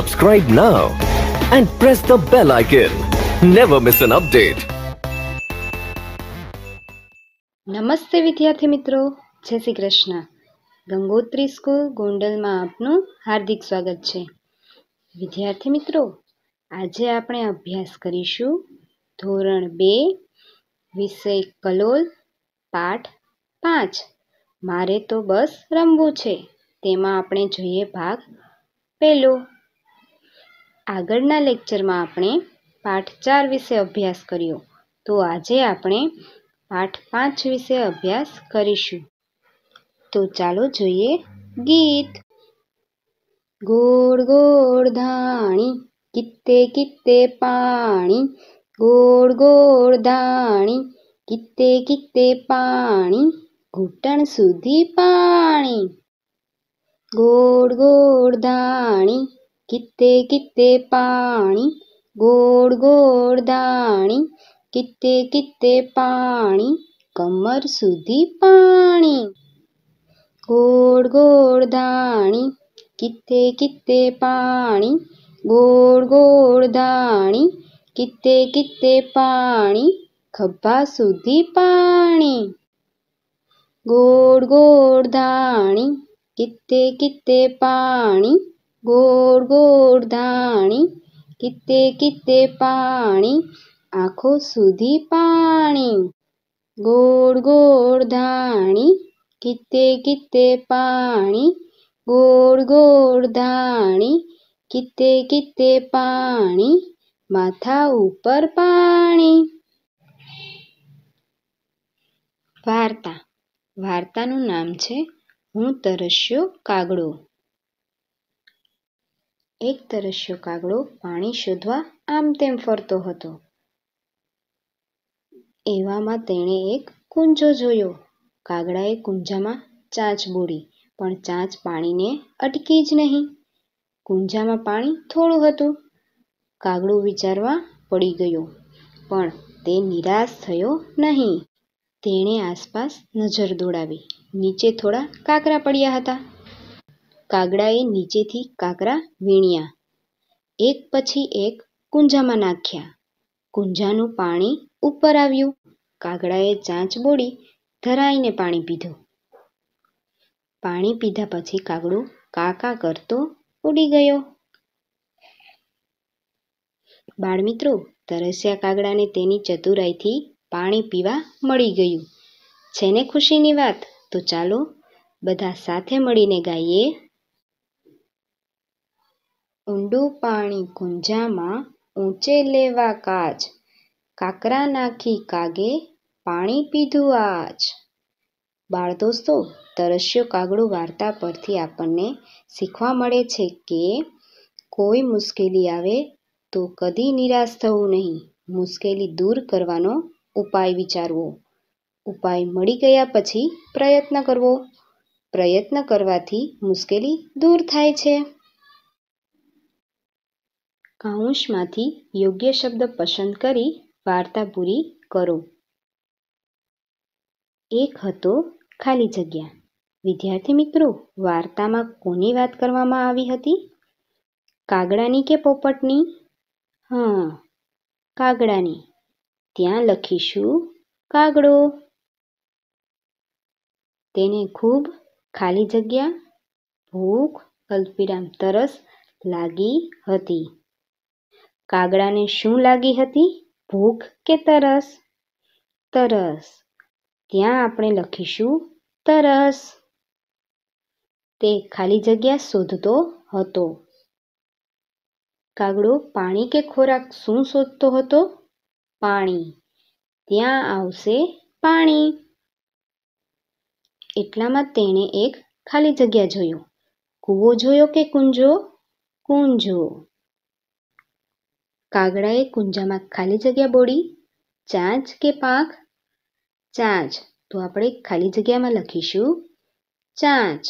Subscribe now and press the bell icon. Never miss an update. નમસ્તે વિદ્યાર્થી મિત્રો જય શ્રી કૃષ્ણ ગંગોત્રી સ્કૂલ ગોંડલમાં આપનું હાર્દિક સ્વાગત છે વિદ્યાર્થી મિત્રો આજે આપણે અભ્યાસ કરીશું ધોરણ બે વિષય કલોલ પાઠ પાંચ મારે તો બસ રમવું છે તેમાં આપણે જોઈએ ભાગ પહેલો આગળના લેક્ચરમાં આપણે પાઠ ચાર વિશે અભ્યાસ કર્યો તો આજે આપણે પાઠ પાંચ વિશે અભ્યાસ કરીશું તો ચાલો જોઈએ ગીત ગોળ ગોળ ધાણી કિત્તે કિત્તે પાણી ગોળ ગોળ ધાણી કિત્તે કિત્તે પાણી ઘૂંટણ સુધી પાણી ગોળ ગોળ ધાણી કિત્તે કિત્તે પાણી ગોળ ગોળ દાણી કિત્તે કિત્તે પાણી કમર સુધી પાણી ગોળ ગોળ દાણી કિત્તે કિત્તે પાણી ગોળ ગોળ દાણી કિત્તે કિત્તે પાણી ખભા સુધી પાણી ગોળ ગોળ દાણી કિત્તે કિત્તે પાણી ગોળ ગોળ ધાણી કિતે કિતે પાણી આંખો સુધી પાણી ગોળ ગોળ ધાણી કિતે કિતે પાણી ગોળ ગોળ ધાણી કિતે કિતે પાણી માથા ઉપર પાણી વાર્તા વાર્તાનું નામ છે હું તરસ્યો કાગડો એક તરસ્યો કાગડો પાણી શોધવા આમ તેમ ફરતો હતો એવામાં તેણે એક કુંજો જોયો કાગડાએ કુંજામાં ચાંચ બોળી પણ ચાંચ પાણીને અટકી જ નહીં કુંજામાં પાણી થોડું હતું કાગડો વિચારવા પડી ગયો પણ તે નિરાશ થયો નહીં તેણે આસપાસ નજર દોડાવી નીચે થોડા કાંકરા પડ્યા હતા કાગડાએ નીચેથી કાંકરા વીણ્યા એક પછી એક કુંજામાં નાખ્યા કુંજાનું પાણી ઉપર આવ્યું કાગડાએ ચાંચ બોળી ધરાઈને પાણી પીધું પાણી પીધા પછી કાગડું કાકા કરતો ઉડી ગયો બાળમિત્રો તરસ્યા કાગડાને તેની ચતુરાઈથી પાણી પીવા મળી ગયું છે ને ખુશીની વાત તો ચાલો બધા સાથે મળીને ગાઈએ ઊંડું પાણી ગુંજામાં ઊંચે લેવા કાચ કાકરા નાખી કાગે પાણી પીધું આજ બાળ દોસ્તો તરસ્યો કાગડો વાર્તા પરથી આપણને શીખવા મળે છે કે કોઈ મુશ્કેલી આવે તો કદી નિરાશ થવું નહીં મુશ્કેલી દૂર કરવાનો ઉપાય વિચારવો ઉપાય મળી ગયા પછી પ્રયત્ન કરવો પ્રયત્ન કરવાથી મુશ્કેલી દૂર થાય છે કાઉન્સમાંથી યોગ્ય શબ્દ પસંદ કરી વાર્તા પૂરી કરો એક હતો ખાલી જગ્યા વિદ્યાર્થી મિત્રો વાર્તામાં કોની વાત કરવામાં આવી હતી કાગડાની કે પોપટની હા કાગડાની ત્યાં લખીશું કાગડો તેને ખૂબ ખાલી જગ્યા ભૂખ અલ્પિરામ તરસ લાગી હતી કાગડાને શું લાગી હતી ભૂખ કે તરસ તરસ ત્યાં આપણે લખીશું તરસ તે ખાલી જગ્યા શોધતો હતો કાગડો પાણી કે ખોરાક શું શોધતો હતો પાણી ત્યાં આવશે પાણી એટલામાં તેણે એક ખાલી જગ્યા જોયો કૂવો જોયો કે કુંજો કુંજો કાગડાએ કુંજામાં ખાલી જગ્યા બોળી ચાંચ કે પાંખ ચાંચ તો આપણે ખાલી જગ્યામાં લખીશું ચાંચ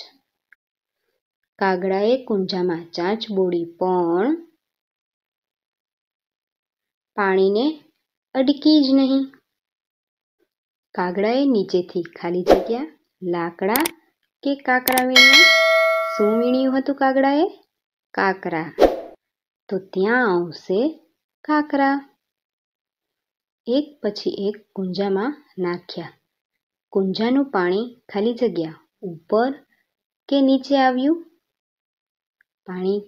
કાગડાએ કુંજામાં ચાંચ બોળી પણ પાણીને અડકી જ નહીં કાગડાએ નીચેથી ખાલી જગ્યા લાકડા કે કાકરા વીણ્યા શું વીણ્યું હતું કાગડાએ કાકરા તો ત્યાં આવશે કાંકરા એક પછી એક કુંજામાં નાખ્યા કુંજાનું પાણી ખાલી જગ્યા ઉપર કે નીચે આવ્યું પાણી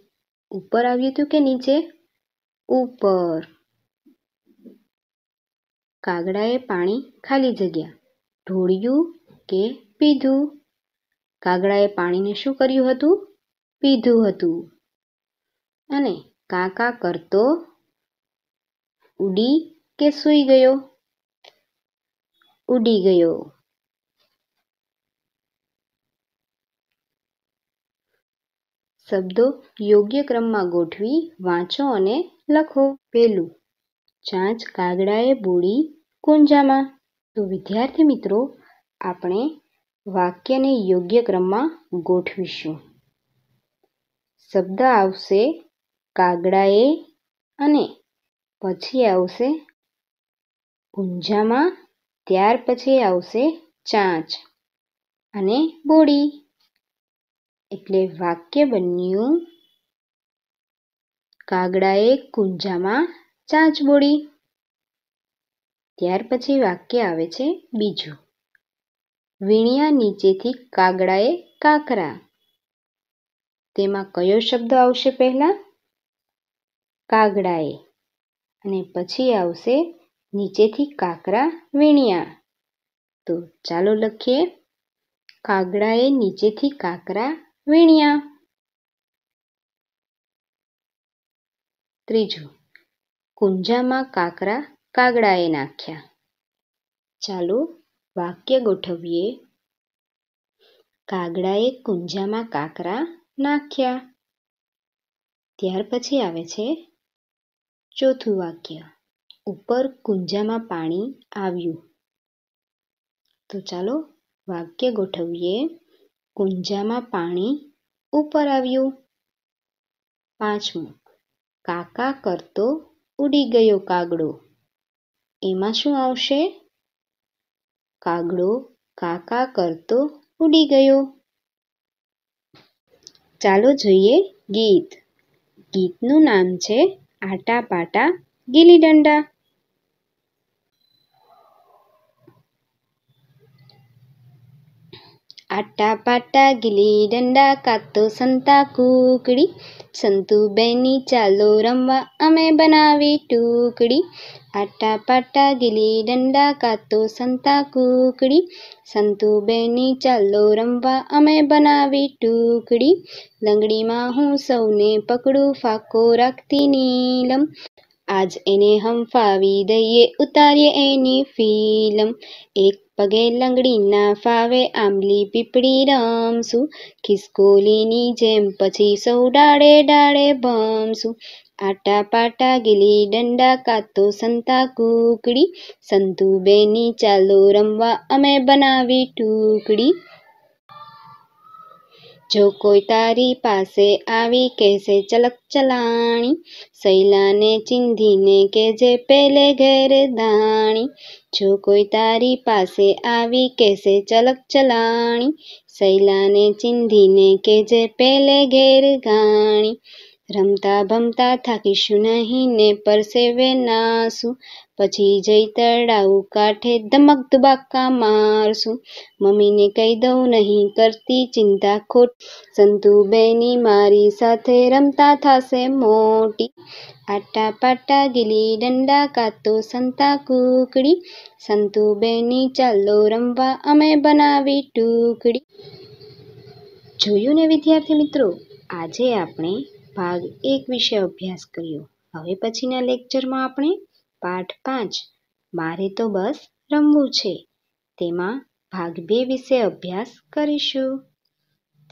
ઉપર આવ્યું હતું કે નીચે ઉપર કાગડાએ પાણી ખાલી જગ્યા ઢોળ્યું કે પીધું કાગડાએ પાણીને શું કર્યું હતું પીધું હતું અને કાકા કરતો ઉડી કે સૂઈ ગયો ઉડી ગયો શબ્દો યોગ્ય ક્રમમાં ગોઠવી વાંચો અને લખો પહેલું ચાંચ કાગડાએ બોળી કુંજામાં તો વિદ્યાર્થી મિત્રો આપણે વાક્યને યોગ્ય ક્રમમાં ગોઠવીશું શબ્દ આવશે કાગડાએ અને પછી આવશે ઊંઝામાં ત્યાર પછી આવશે ચાંચ અને બોડી એટલે વાક્ય બન્યું કાગડાએ કુંજામાં ચાંચ બોડી ત્યાર પછી વાક્ય આવે છે બીજું વીણિયા નીચેથી કાગડાએ કાકરા તેમાં કયો શબ્દ આવશે પહેલાં કાગડાએ અને પછી આવશે નીચેથી કાકરા વીણ્યા તો ચાલો લખીએ કાગડાએ નીચેથી કાકરા વીણ્યા ત્રીજું કુંજામાં કાકરા કાગડાએ નાખ્યા ચાલો વાક્ય ગોઠવીએ કાગડાએ કુંજામાં કાકરા નાખ્યા ત્યાર પછી આવે છે ચોથું વાક્ય ઉપર કુંજામાં પાણી આવ્યું તો ચાલો વાક્ય ગોઠવીએ કુંજામાં પાણી ઉપર આવ્યું પાંચમું કાકા કરતો ઉડી ગયો કાગડો એમાં શું આવશે કાગડો કાકા કરતો ઉડી ગયો ચાલો જોઈએ ગીત ગીતનું નામ છે આટા પાટા ગીલી ડંડા આટા પાટા ગીલી ડંડા કાતો સંતા કુકડી સંતુ બેની ચાલો રમવા અમે બનાવી ટુકડી આટા પાટા ગીલી ડંડા કાતો સંતા કુકડી સંતુ બેની ચાલો રમવા અમે બનાવી ટુકડી લંગડીમાં હું સૌને પકડું ફાકો રાખતી નીલમ આજ એને હમ ફાવી દઈએ ઉતારીએ એની ફિલ્મ એક પગે લંગડી ના ફાવે આંબલી પીપળી રમશું ખિસકોલીની જેમ પછી સૌ ડાળે ડાળે ભમશું આટા પાટા ગીલી ડંડા કાતો સંતા કુકડી સંતુ બેની ચાલો રમવા અમે બનાવી ટુકડી જો કોઈ તારી પાસે આવી કહેશે ચલક ચલાણી સૈલાને ચિંધીને કેજે પેલે ઘેર દાણી જો કોઈ તારી પાસે આવી કહેશે ચલક ચલાણી સૈલાને ચિંધીને કેજે પેલે ઘેર ગાણી રમતા ભમતા થાકીશું નહીં ને પરસેવે નાશું પછી જઈ તળાવ કાંઠે ધમક ધુબાકા મારશું મમ્મીને કહી દઉં નહીં કરતી ચિંતા ખોટ સંતુ બેની મારી સાથે રમતા થાશે મોટી આટા પાટા ગીલી ડંડા કાતો સંતા કુકડી સંતુ બેની ચાલો રમવા અમે બનાવી ટુકડી જોયું ને વિદ્યાર્થી મિત્રો આજે આપણે ભાગ એક વિશે અભ્યાસ કર્યો હવે પછીના લેક્ચરમાં આપણે પાઠ પાંચ મારે તો બસ રમવું છે તેમાં ભાગ બે વિશે અભ્યાસ કરીશું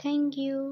થેન્ક યુ